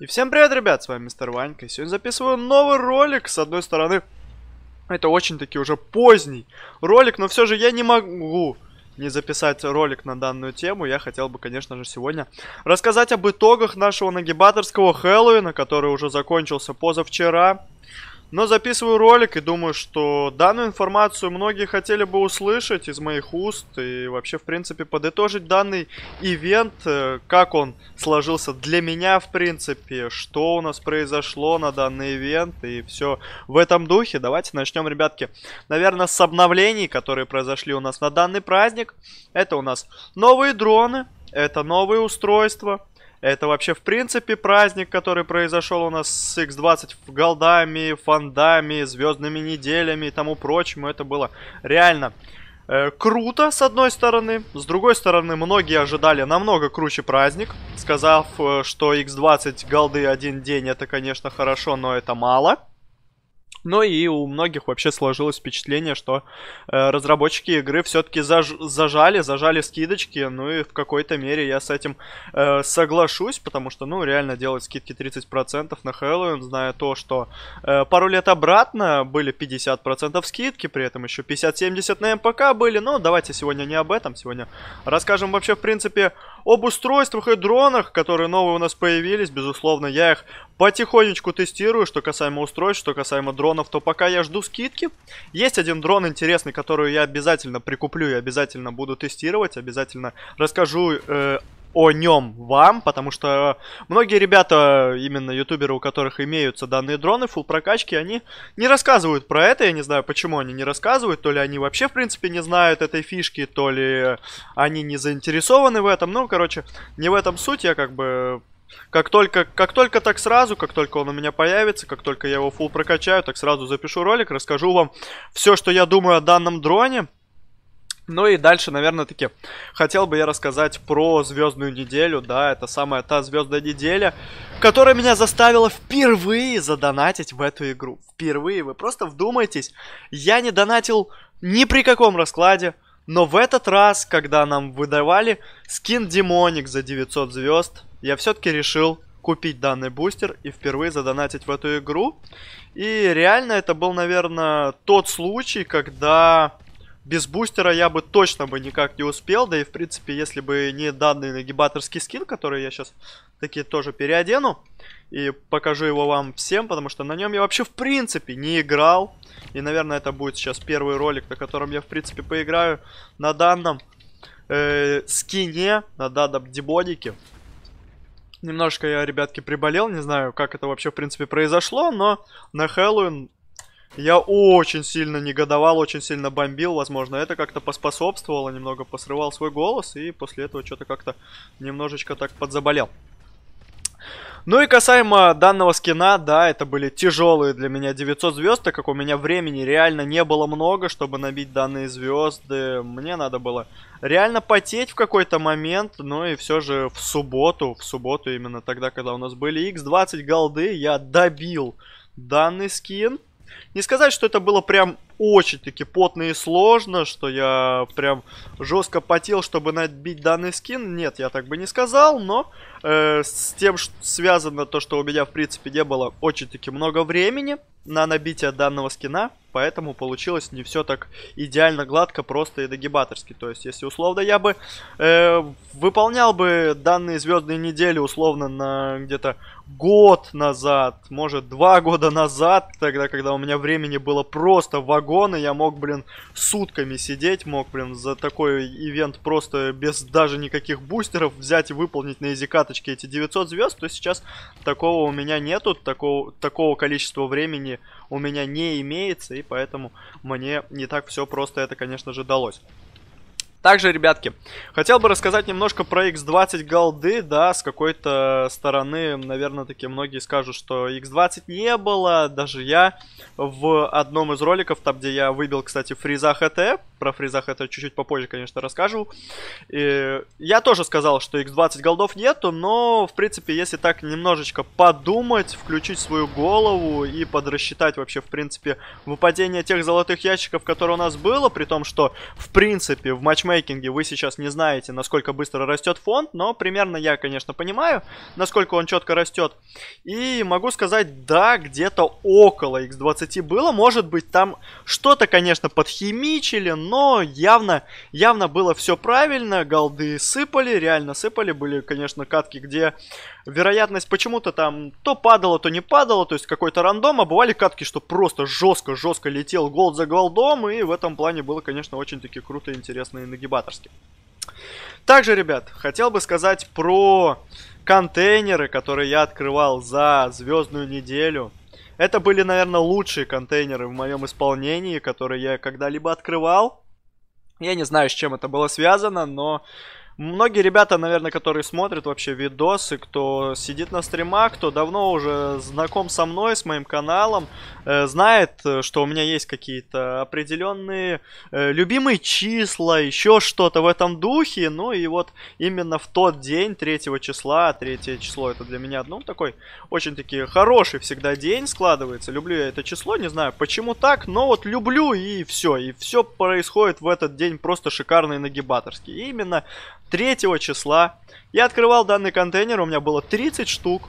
И всем привет, ребят, с вами Мистер Ванька. Сегодня записываю новый ролик, с одной стороны, это очень-таки уже поздний ролик, но все же я не могу не записать ролик на данную тему. Я хотел бы, конечно же, сегодня рассказать об итогах нашего нагибаторского Хэллоуина, который уже закончился позавчера. Но записываю ролик и думаю, что данную информацию многие хотели бы услышать из моих уст и вообще, в принципе, подытожить данный ивент, э, как он сложился для меня, в принципе, что у нас произошло на данный ивент и все в этом духе. Давайте начнем, ребятки, наверное, с обновлений, которые произошли у нас на данный праздник. Это у нас новые дроны, это новые устройства, это вообще, в принципе, праздник, который произошел у нас с X20 в голдами, фандами, звездными неделями и тому прочему. Это было реально э, круто, с одной стороны. С другой стороны, многие ожидали намного круче праздник, сказав, э, что X20 голды один день, это, конечно, хорошо, но это мало. Ну и у многих вообще сложилось впечатление, что э, разработчики игры все-таки заж зажали, зажали скидочки. Ну и в какой-то мере я с этим э, соглашусь, потому что, ну, реально делать скидки 30% на Хэллоуин, зная то, что э, пару лет обратно были 50% скидки, при этом еще 50-70 на МПК были. Но ну, давайте сегодня не об этом, сегодня расскажем вообще, в принципе, об устройствах и дронах, которые новые у нас появились. Безусловно, я их потихонечку тестирую, что касаемо устройств, что касаемо дронов, то пока я жду скидки. Есть один дрон интересный, который я обязательно прикуплю и обязательно буду тестировать, обязательно расскажу э, о нем вам, потому что многие ребята, именно ютуберы, у которых имеются данные дроны, full прокачки, они не рассказывают про это, я не знаю, почему они не рассказывают, то ли они вообще, в принципе, не знают этой фишки, то ли они не заинтересованы в этом, ну, короче, не в этом суть, я как бы как только, как только так сразу, как только он у меня появится, как только я его фул прокачаю, так сразу запишу ролик, расскажу вам все, что я думаю о данном дроне. Ну и дальше, наверное, таки хотел бы я рассказать про звездную неделю, да, это самая та звездная неделя, которая меня заставила впервые задонатить в эту игру. Впервые, вы просто вдумайтесь, я не донатил ни при каком раскладе, но в этот раз, когда нам выдавали скин Демоник за 900 звезд, я все-таки решил купить данный бустер и впервые задонатить в эту игру. И реально это был, наверное, тот случай, когда без бустера я бы точно бы никак не успел, да и в принципе, если бы не данный нагибаторский скин, который я сейчас таки тоже переодену и покажу его вам всем, потому что на нем я вообще в принципе не играл. И, наверное, это будет сейчас первый ролик, на котором я в принципе поиграю на данном э, скине, на данном дебодике. Немножко я, ребятки, приболел, не знаю, как это вообще в принципе произошло, но на Хэллоуин я очень сильно негодовал, очень сильно бомбил. Возможно, это как-то поспособствовало. Немного посрывал свой голос. И после этого что-то как-то немножечко так подзаболел. Ну и касаемо данного скина, да, это были тяжелые для меня 900 звезд, так как у меня времени реально не было много, чтобы набить данные звезды. Мне надо было реально потеть в какой-то момент, но ну и все же в субботу, в субботу именно тогда, когда у нас были x20 голды, я добил данный скин. Не сказать, что это было прям очень-таки потно и сложно, что я прям жестко потел, чтобы набить данный скин. Нет, я так бы не сказал, но э, с тем что связано то, что у меня в принципе не было очень-таки много времени на набитие данного скина, поэтому получилось не все так идеально гладко, просто и догибаторски. То есть, если условно я бы э, выполнял бы данные звездные недели условно на где-то год назад, может, два года назад, тогда, когда у меня времени было просто вагон, и я мог, блин, сутками сидеть, мог, блин, за такой ивент просто без даже никаких бустеров взять и выполнить на изи-каточке эти 900 звезд, то сейчас такого у меня нету, такого, такого количества времени у меня не имеется, и поэтому мне не так все просто это, конечно же, далось. Также, ребятки, хотел бы рассказать немножко про X20 голды, да, с какой-то стороны, наверное, такие многие скажут, что X20 не было, даже я в одном из роликов, там, где я выбил, кстати, фриза ХТ, про фриза ХТ чуть-чуть попозже, конечно, расскажу, и я тоже сказал, что X20 голдов нету, но, в принципе, если так немножечко подумать, включить свою голову и подрасчитать вообще, в принципе, выпадение тех золотых ящиков, которые у нас было, при том, что, в принципе, в матчмейке матчмейкинге вы сейчас не знаете, насколько быстро растет фонд, но примерно я, конечно, понимаю, насколько он четко растет. И могу сказать, да, где-то около X20 было, может быть, там что-то, конечно, подхимичили, но явно, явно было все правильно, голды сыпали, реально сыпали, были, конечно, катки, где вероятность почему-то там то падала, то не падала, то есть какой-то рандом, а бывали катки, что просто жестко-жестко летел голд за голдом, и в этом плане было, конечно, очень-таки круто и интересно и на дебаторским. Также, ребят, хотел бы сказать про контейнеры, которые я открывал за звездную неделю. Это были, наверное, лучшие контейнеры в моем исполнении, которые я когда-либо открывал. Я не знаю, с чем это было связано, но Многие ребята, наверное, которые смотрят вообще видосы, кто сидит на стримах, кто давно уже знаком со мной, с моим каналом, э, знает, э, что у меня есть какие-то определенные э, любимые числа, еще что-то в этом духе. Ну и вот именно в тот день, 3 числа, 3 число это для меня, ну, такой очень-таки хороший всегда день складывается. Люблю я это число, не знаю почему так, но вот люблю и все. И все происходит в этот день просто шикарный нагибаторский. И именно 3 числа я открывал данный контейнер, у меня было 30 штук.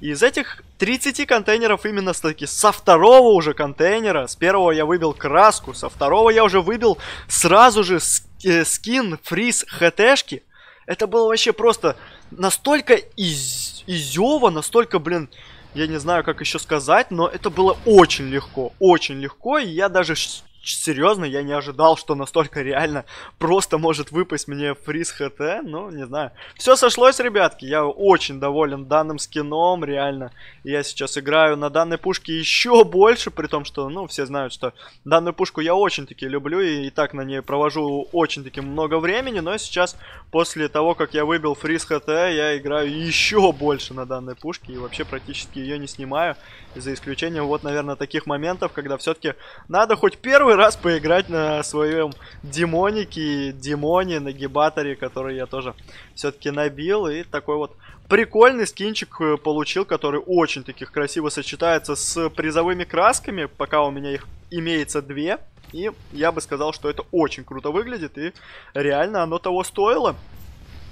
И из этих 30 контейнеров именно таки со второго уже контейнера, с первого я выбил краску, со второго я уже выбил сразу же э, скин фриз хтшки. Это было вообще просто настолько из изёво, настолько, блин, я не знаю, как еще сказать, но это было очень легко, очень легко, и я даже серьезно, я не ожидал, что настолько реально просто может выпасть мне фриз ХТ, ну, не знаю. Все сошлось, ребятки, я очень доволен данным скином, реально. Я сейчас играю на данной пушке еще больше, при том, что, ну, все знают, что данную пушку я очень-таки люблю и, и так на ней провожу очень-таки много времени, но сейчас, после того, как я выбил фриз ХТ, я играю еще больше на данной пушке и вообще практически ее не снимаю, за исключением вот, наверное, таких моментов, когда все-таки надо хоть первый первый раз поиграть на своем демонике, демоне, нагибаторе, который я тоже все-таки набил. И такой вот прикольный скинчик э, получил, который очень таких красиво сочетается с призовыми красками. Пока у меня их имеется две. И я бы сказал, что это очень круто выглядит. И реально оно того стоило.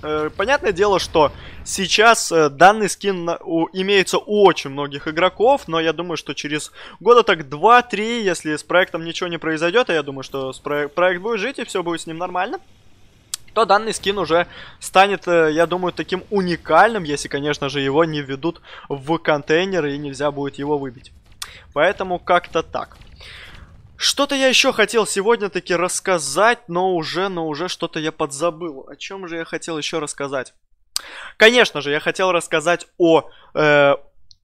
Э, понятное дело, что сейчас э, данный скин имеется у очень многих игроков, но я думаю, что через года так 2-3, если с проектом ничего не произойдет, а я думаю, что проект будет жить и все будет с ним нормально, то данный скин уже станет, э, я думаю, таким уникальным, если, конечно же, его не введут в контейнер и нельзя будет его выбить. Поэтому как-то так. Что-то я еще хотел сегодня таки рассказать, но уже, но уже что-то я подзабыл. О чем же я хотел еще рассказать? Конечно же, я хотел рассказать о, э,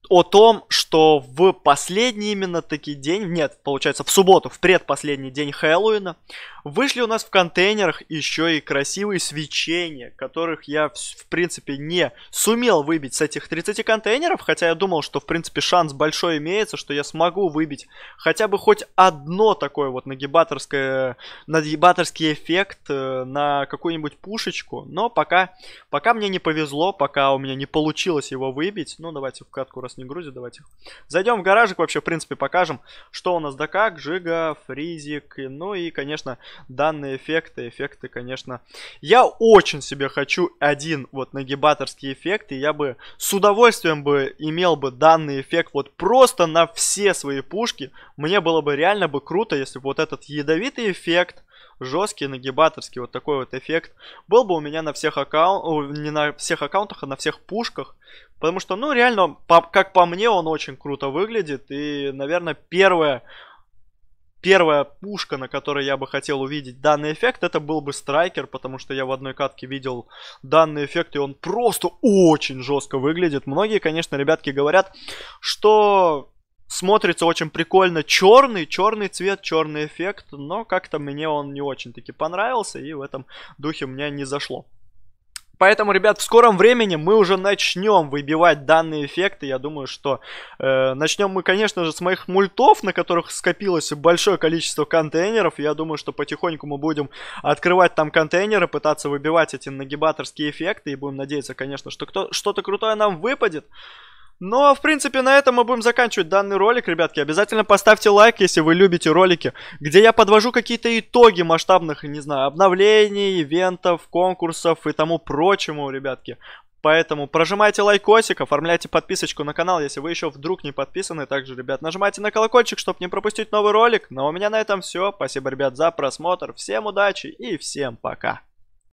о том, что в последний именно таки день, нет, получается в субботу, в предпоследний день Хэллоуина, Вышли у нас в контейнерах еще и красивые свечения, которых я, в принципе, не сумел выбить с этих 30 контейнеров, хотя я думал, что, в принципе, шанс большой имеется, что я смогу выбить хотя бы хоть одно такое вот нагибаторское, нагибаторский эффект э, на какую-нибудь пушечку, но пока, пока мне не повезло, пока у меня не получилось его выбить, ну, давайте в катку, раз не грузит, давайте зайдем в гаражик вообще, в принципе, покажем, что у нас да как, Жига, Фризик, ну и, конечно, данные эффекты, эффекты, конечно, я очень себе хочу один вот нагибаторский эффект, и я бы с удовольствием бы имел бы данный эффект вот просто на все свои пушки. Мне было бы реально бы круто, если бы вот этот ядовитый эффект, жесткий, нагибаторский, вот такой вот эффект, был бы у меня на всех аккаунтах, не на всех аккаунтах, а на всех пушках. Потому что, ну, реально, по, как по мне, он очень круто выглядит. И, наверное, первое, первая пушка, на которой я бы хотел увидеть данный эффект, это был бы страйкер, потому что я в одной катке видел данный эффект, и он просто очень жестко выглядит. Многие, конечно, ребятки говорят, что смотрится очень прикольно черный, черный цвет, черный эффект, но как-то мне он не очень-таки понравился, и в этом духе мне не зашло. Поэтому, ребят, в скором времени мы уже начнем выбивать данные эффекты. Я думаю, что э, начнем мы, конечно же, с моих мультов, на которых скопилось большое количество контейнеров. Я думаю, что потихоньку мы будем открывать там контейнеры, пытаться выбивать эти нагибаторские эффекты. И будем надеяться, конечно, что кто что-то крутое нам выпадет. Ну, а в принципе, на этом мы будем заканчивать данный ролик, ребятки. Обязательно поставьте лайк, если вы любите ролики, где я подвожу какие-то итоги масштабных, не знаю, обновлений, ивентов, конкурсов и тому прочему, ребятки. Поэтому прожимайте лайкосик, оформляйте подписочку на канал, если вы еще вдруг не подписаны. Также, ребят, нажимайте на колокольчик, чтобы не пропустить новый ролик. Ну а у меня на этом все. Спасибо, ребят, за просмотр. Всем удачи и всем пока.